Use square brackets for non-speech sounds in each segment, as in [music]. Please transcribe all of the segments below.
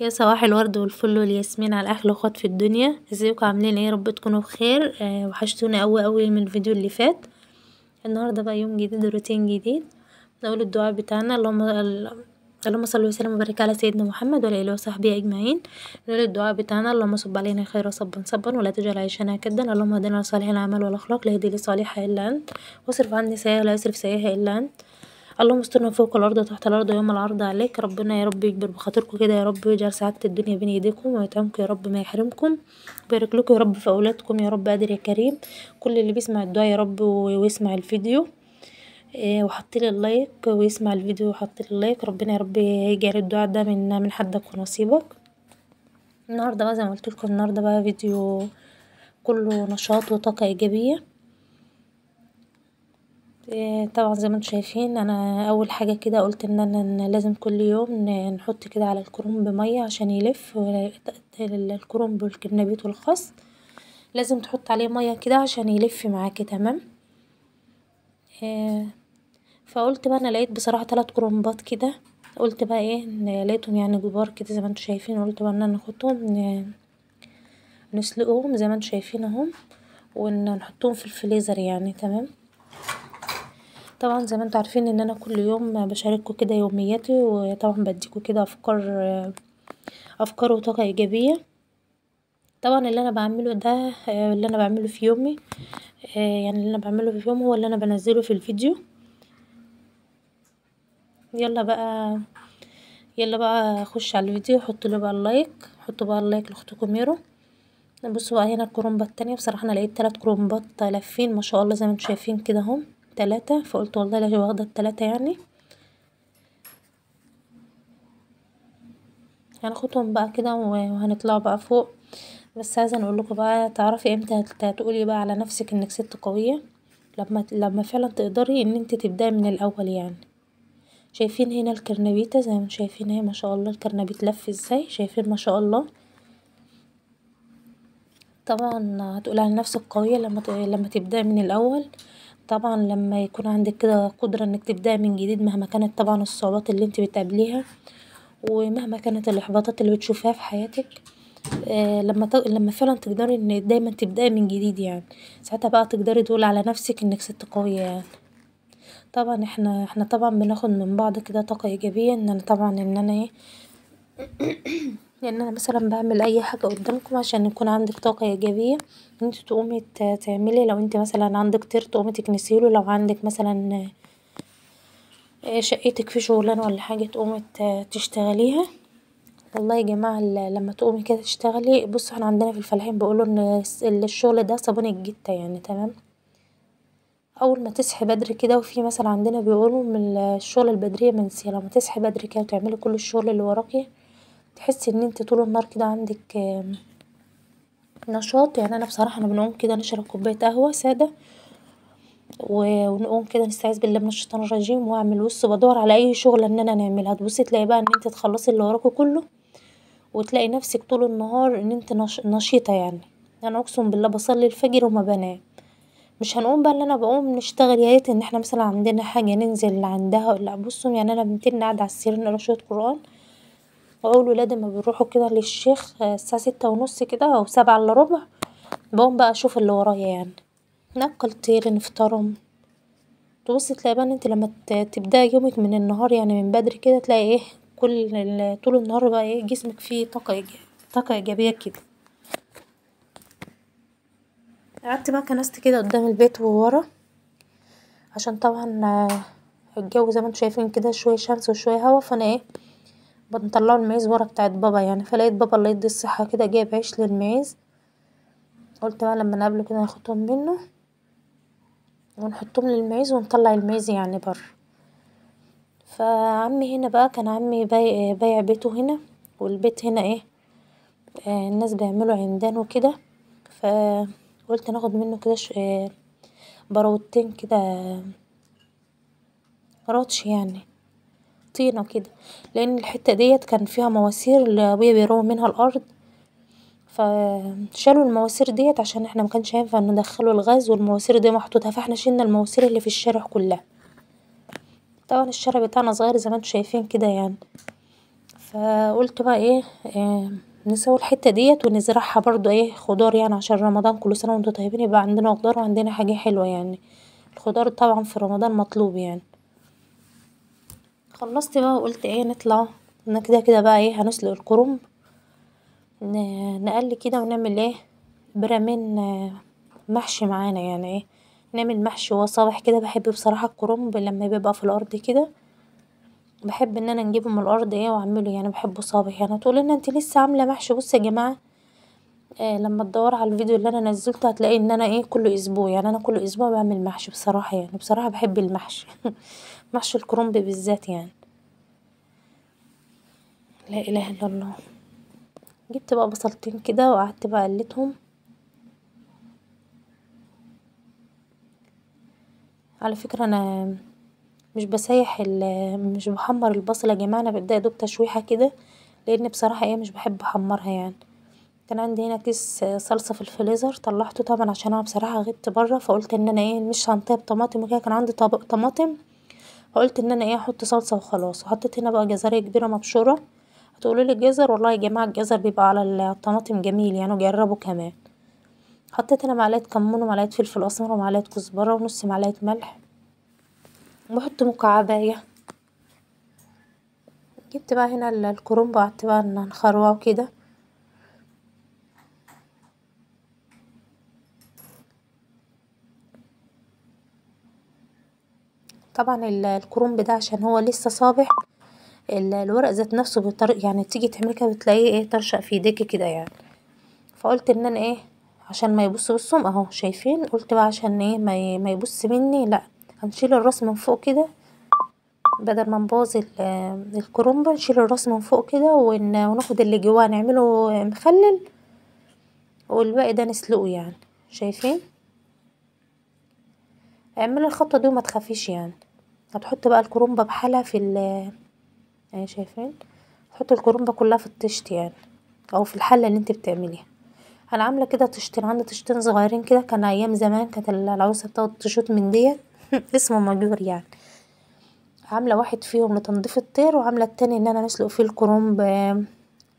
يا صباح الورد والفل والياسمين على احلى خط في الدنيا ازيكم عاملين ايه رب تكونوا بخير آه وحشتوني قوي قوي من الفيديو اللي فات النهارده بقى يوم جديد وروتين جديد نقول الدعاء بتاعنا اللهم اللهم صل وسلم وبارك على سيدنا محمد وعلى اله وصحبه اجمعين نقول الدعاء بتاعنا اللهم صب علينا خير صبا صبا ولا تجعل عيشنا كدا اللهم هدنا لصالح الاعمال والاخلاق لا يهدي لصالحها الا انت واصرف عني سيئه لا يصرف سيئها الا انت اللهم استرنا فوق الارض تحت الارض يوم العرض عليك ربنا يا رب يكبر بخاطركم كده يا رب ويجعل سعاده الدنيا بين ايديكم ويتعمكم يا رب ما يحرمكم بارك لكم يا رب في اولادكم يا رب قادر يا كريم كل اللي بيسمع الدعاء يا رب ويسمع الفيديو آه، وحط لي اللايك ويسمع الفيديو وحط لي اللايك ربنا يا رب يجعل الدعاء ده من من حدك ونصيبك النهارده بقى زي ما قلت لكم النهارده بقى فيديو كله نشاط وطاقه ايجابيه إيه، طبعا زي ما انتم شايفين انا اول حاجة كده قولت ان انا لازم كل يوم نحط كده على الكرنب مية عشان يلف الكرنب و الكرنبيت لازم تحط عليه مية كده عشان يلف معاك تمام إيه، فقلت بقى انا لقيت بصراحة ثلاث كرنبات كده قولت بقى ايه لقيتهم يعني كبار كده زي ما انتم شايفين قولت بقى ان انا ناخدهم نسلقهم زي ما انتم شايفين اهم ونحطهم في الفليزر يعني تمام طبعا زي ما انتوا عارفين ان انا كل يوم بشارككم كده يومياتي وطبعا بديكوا كده افكار افكار وطاقة ايجابية طبعا اللي انا بعمله ده اللي انا بعمله في يومي يعني اللي انا بعمله في يومي هو اللي انا بنزله في الفيديو يلا بقى يلا بقى اخش على الفيديو حطوا بقى اللايك حطوا بقى اللايك لاختكم ميرو بصوا بقى هنا الكرومبات التانية بصراحة انا لقيت تلات كرومبات لافين ما شاء الله زي ما انتم شايفين كده اهم تلاتة فقلت والله لا واخدة التلاتة يعني هناخدهم بقى كده وهنطلع بقى فوق بس عايزة نقول لكم بقى تعرفي امتى تقولي بقى على نفسك انك ست قوية لما لما فعلا تقدري ان انت تبداي من الاول يعني شايفين هنا الكرنبيته زي ما شايفين اهي ما شاء الله الكرنبيت لف ازاي شايفين ما شاء الله طبعا هتقولي على نفسك قويه لما لما تبداي من الاول طبعا لما يكون عندك كده قدرة انك تبدأي من جديد مهما كانت طبعا الصعوبات اللي انتي بتقابليها ومهما كانت الإحباطات اللي بتشوفيها في حياتك آه، لما لما فعلا تقدري ان دايما تبدأي من جديد يعني ساعتها بقى تقدري تقولي على نفسك انك ست قوية يعني طبعا احنا احنا طبعا بناخد من بعض كده طاقة ايجابية ان أنا طبعا ان أنا ايه [clears throat] لان أنا مثلا بعمل اي حاجة قدامكم عشان يكون عندك طاقة ايجابية انت انتي تقومي تعملي لو انتي مثلا عندك طير تقومي تكنسيله لو عندك مثلا آه، شقتك في شغلانة ولا حاجة تقومي تشتغليها والله يا جماعة لما تقومي كده تشتغلي بصوا احنا عندنا في الفلاحين بيقولوا ان الشغل ده صابون الجتة يعني تمام اول ما تصحي بدري كده وفي مثلا عندنا بيقولوا الشغل البدرية منسية لما تصحي بدري كده وتعملي كل الشغل اللي وراكي تحسي ان انتي طول النهار كده عندك نشاط يعني أنا بصراحة أنا بنقوم كده نشرب كوباية قهوة سادة و نقوم كده نستعيذ بالله من الشيطان الرجيم واعمل بص بدور على اي شغلة ان أنا نعملها تبصي تلاقي بقي ان انتي تخلصي اللي وراكي كله و تلاقي نفسك طول النهار ان انتي نشيطة يعني أنا اقسم بالله بصلي الفجر و مبنام مش هنقوم بقي ان أنا بقوم نشتغل يا ريت ان احنا مثلا عندنا حاجة ننزل عندها ولا بصوا يعني أنا بنتين قاعدة على السرير نقرا شوية قرآن واول ولاد ما بيروحوا كده للشيخ آه، الساعة ستة ونص كده او سبعة الا ربع بقوم بقى اشوف اللي ورايا يعني ناكل طير نفطرهم تبص تلاقي بقى انت انتي لما تبدأي يومك من النهار يعني من بدري كده تلاقي ايه كل طول النهار بقى ايه جسمك فيه طاقة ايجابية كده قعدت بقى كنست كده قدام البيت وورا عشان طبعا آه، الجو زي ما انتم شايفين كده شوية شمس وشوية هوا فأنا ايه بنطلعوا المعيز ورا بتاعت بابا يعني فلقيت بابا الله يدي الصحة كده جايب عيش للمعيز قلت بقى لما نقابله كده ناخدهم منه ونحطهم للمعيز ونطلع المعيز يعني بره فعمي هنا بقى كان عمي بايع, بي بيته هنا والبيت هنا ايه آه، الناس بيعملوا عمدان وكده فقلت ناخد منه كده ش... آه، بروتين كده آه، روتش يعني الطينة كده لان الحتة ديت كان فيها مواسير اللي ابويا منها الارض فشالوا المواسير ديت عشان احنا مكنش هينفع ندخلوا الغاز والمواسير دي محطوطة فاحنا شيلنا المواسير اللي في الشارع كلها طبعا الشارع بتاعنا صغير زي ما انتوا شايفين كده يعني فقلت بقى ايه, إيه نسوي الحتة ديت ونزرعها برضو ايه خضار يعني عشان رمضان كل سنة وانتوا طيبين يبقى عندنا خضار وعندنا حاجة حلوة يعني الخضار طبعا في رمضان مطلوب يعني خلصت بقى وقلت ايه نطلع انا كده كده بقى ايه هنسلق الكرنب نقلي كده ونعمل ايه برامين محشي معانا يعني ايه نعمل محشي وصابح كده بحب بصراحة الكرنب لما بيبقى في الارض كده بحب ان انا نجيبه من الارض ايه واعمله يعني بحبه صابح يعني ان انتي لسه عاملة محشي بص يا جماعة آه، لما تدور على الفيديو اللي انا نزلته هتلاقي ان انا ايه كل اسبوع يعني انا كل اسبوع بعمل محشي بصراحة يعني بصراحة بحب المحشي [laughs] محشي الكرنب بالذات يعني لا اله الا الله جبت بقى بصلتين كده وقعدت بقى قلتهم على فكرة انا مش بسيح مش بحمر البصل يا جماعة انا ببدأ ادوب تشويحة كده لان بصراحة ايه مش بحب احمرها يعني كان عندي هنا كيس صلصة في الفريزر طلعته طبعا عشان انا بصراحة غبت بره فقلت ان انا ايه مش هنطيب طماطم وكده كان عندي طبق طماطم فقلت ان انا ايه احط صلصة وخلاص وحطيت هنا بقى جزرية كبيرة مبشورة هتقولولي الجزر والله يا جماعة الجزر بيبقى على الطماطم جميل يعني وجربوا كمان حطيت هنا معلقة كمون ومعلقة فلفل اسمر ومعلقة كزبرة ونص معلقة ملح وبحط مكعباية جبت بقى هنا الكرنب وقعدت بقى نخروعه كده طبعا الكرنب ده عشان هو لسه صابح الورق ذات نفسه بتر... يعني تيجي تعمليه كده بتلاقيه ايه طرشق في ايديك كده يعني فقلت ان انا ايه عشان ما يبص بصهم اهو شايفين قلت بقى عشان ايه ما ما يبص مني لا هنشيل الراس من فوق كده بدل ما نبوظ الكرنب نشيل الراس من فوق كده وناخد اللي جواه نعمله مخلل والباقي ده نسلقه يعني شايفين اعملي الخطة دي وما تخافيش يعني هتحطي بقى الكرومبة بحالها في ال اهي شايفين هتحطي الكرومبة كلها في الطشت يعني او في الحلة اللي انت بتعمليها انا عاملة كده طشتين عندي طشتين صغيرين كده كان ايام زمان كانت العروسة بتاخد تشوت من ديت [laughs] اسمه مجور يعني عاملة واحد فيهم لتنضيف الطير وعاملة التاني ان انا نسلق فيه الكرومب آه،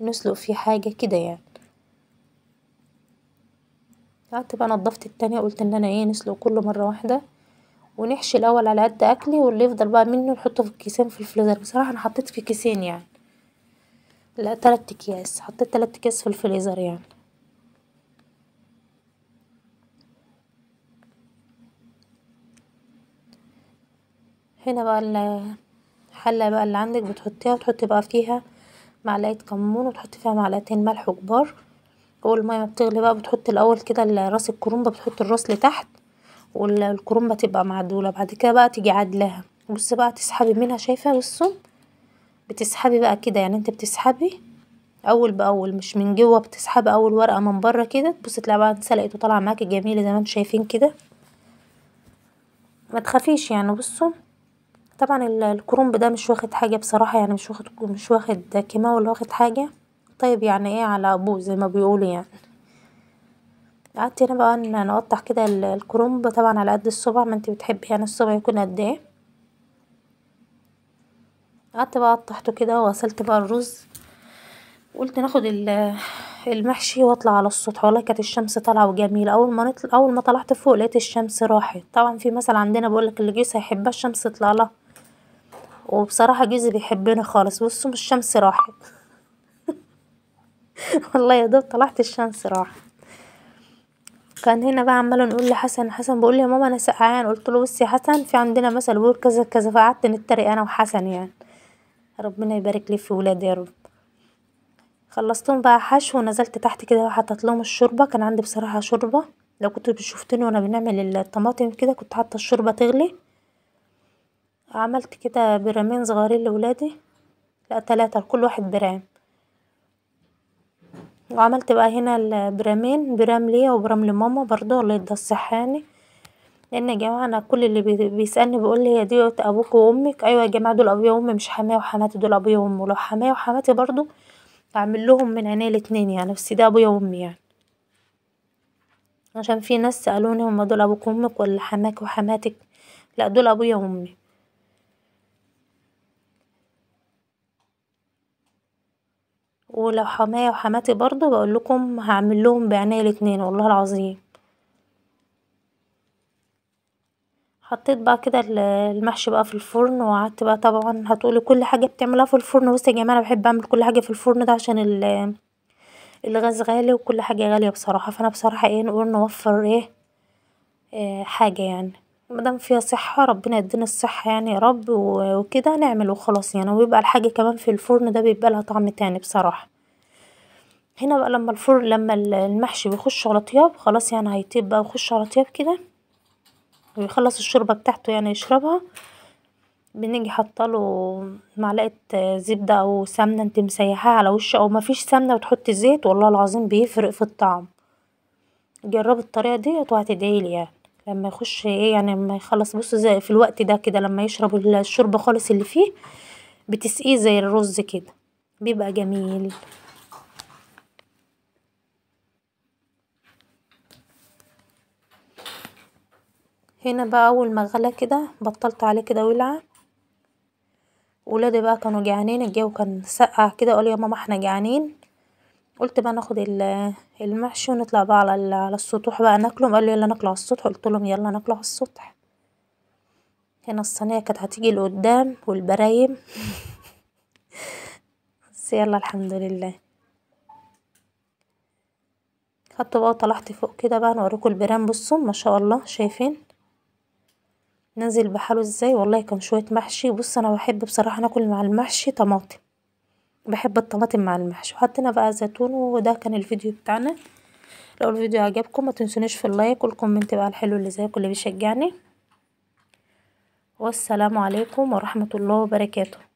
نسلق فيه حاجة كده يعني قعدت بقى نضفت التانية قلت ان انا ايه نسلق كله مرة واحدة ونحشي الاول على قد اكلي واللي يفضل بقى منه نحطه في الكيسين في الفريزر بصراحه انا حطيت في كيسين يعني لا تلات اكياس حطيت تلات اكياس في الفريزر يعني هنا بقى الحلة بقى اللي عندك بتحطيها وتحطي بقى فيها معلقة كمون وتحطي فيها معلقتين ملح كبار اول ما بتغلي بقى بتحطي الاول كده راس الكرومبه بتحطي الراس لتحت والكرومبة تبقى معدولة بعد كده بقى تيجي عادلاها بص بقى تسحبي منها شايفة بصوا بتسحبي بقى كده يعني انت بتسحبي اول باول مش من جوه بتسحبي اول ورقة من بره كده تبصي تلاقي بقى اتسلقت وطالعة معاكي جميلة زي ما انتوا شايفين كده ما تخافيش يعني بصوا طبعا الكرومب ده مش واخد حاجة بصراحة يعني مش واخد مش واخد كيماوي ولا واخد حاجة طيب يعني ايه على ابوه زي ما بيقولوا يعني قعدت هنا بقى نقطع كده الكرنب طبعا على قد الصبع ما انت بتحبي يعني الصبع يكون قد ايه قعدت بقى قطعته كده وغسلت بقى الرز قلت ناخد المحشي واطلع على السطح والله كانت الشمس طالعه وجميله اول ما نطل... اول ما طلعت فوق لقيت الشمس راحت طبعا في مثل عندنا بيقولك اللي جوزها هيحبها الشمس تطلع له وبصراحه جوزي بيحبني خالص بصوا الشمس راحت [laughs] والله يا دوب طلعت الشمس راحت كان هنا بقى عماله نقول لحسن حسن بقول يا ماما انا سقعان قلت له بصي يا حسن في عندنا مثل بيقول كذا كذا فقعدت نتريق انا وحسن يعني ربنا يبارك لي في ولادي يا رب خلصتهم بقى حشو ونزلت تحت كده وحطيت لهم الشوربه كان عندي بصراحه شوربه لو كنتوا شفتوني وانا بنعمل الطماطم كده كنت حاطه الشوربه تغلي عملت كده برامين صغيرين لولادي لا تلاتة لكل واحد برام وعملت بقى هنا البرامين برام ليا وبرام لماما برضو اللي ده الصحاني يعني. لان يا جماعه انا كل اللي بيسالني بيقول لي هي ديت ابوك وامك ايوه يا جماعه دول ابويا وامي مش حماية وحماتي دول ابويا وامي ولو حماية وحماتي برضو اعمل لهم من عينيا الاتنين يعني بس ده ابويا وامي يعني عشان في ناس سالوني هما دول ابوك وامك ولا حماك وحماتك لا دول ابويا وامي ولو حمايا و حماتي لكم هعمل هعملهم بعناية الاتنين والله العظيم حطيت بقى كده المحشي بقى في الفرن وقعدت بقى طبعا هتقولي كل حاجه بتعملها في الفرن بس يا جماعه انا بحب اعمل كل حاجه في الفرن ده عشان الغاز غالي وكل حاجه غاليه بصراحه فانا بصراحه ايه نقول نوفر ايه, إيه حاجه يعني مدام فيها صحة ربنا يدينا الصحة يعني يا رب وكده نعمل وخلاص يعني ويبقى الحاجة كمان في الفرن ده بيبقى لها طعم تاني بصراحة هنا بقى لما الفرن لما المحشي بيخش على طياب خلاص يعني هيطيب بقى ويخش على طياب كده ويخلص الشوربة بتاعته يعني يشربها بنيجي حطله معلقة زبدة او سمنة انت مسيحاها على وشه او مفيش سمنة وتحطي زيت والله العظيم بيفرق في الطعم جربي الطريقة ديت وهتدعيلي يعني لما يخش ايه يعني لما يخلص بص زي في الوقت ده كده لما يشرب الشوربة خالص اللي فيه بتسقيه زي الرز كده بيبقى جميل هنا بقى اول ما غلى كده بطلت عليه كده ولعه ولادي بقى كانوا جعانين الجو كان سقع كده قالوا يا ماما احنا جعانين قلت بقى ناخد المحشي ونطلع بقى على السطوح بقى ناكلهم قالوا يلا ناكله على السطح قلت لهم يلا ناكله على السطح هنا الصينيه كانت هتيجي لقدام والبرايم [laughs] بس يلا الحمد لله خدت بقى طلعت فوق كده بقى نوريكم البرام بصوا ما شاء الله شايفين نازل بحاله ازاي والله كان شويه محشي بص انا بحب بصراحه ناكل مع المحشي طماطم بحب الطماطم مع المحشي وحطينا بقى زيتون وده كان الفيديو بتاعنا لو الفيديو عجبكم ما تنسونيش في اللايك والكومنت بقى الحلو اللي زيكم اللي بيشجعني والسلام عليكم ورحمة الله وبركاته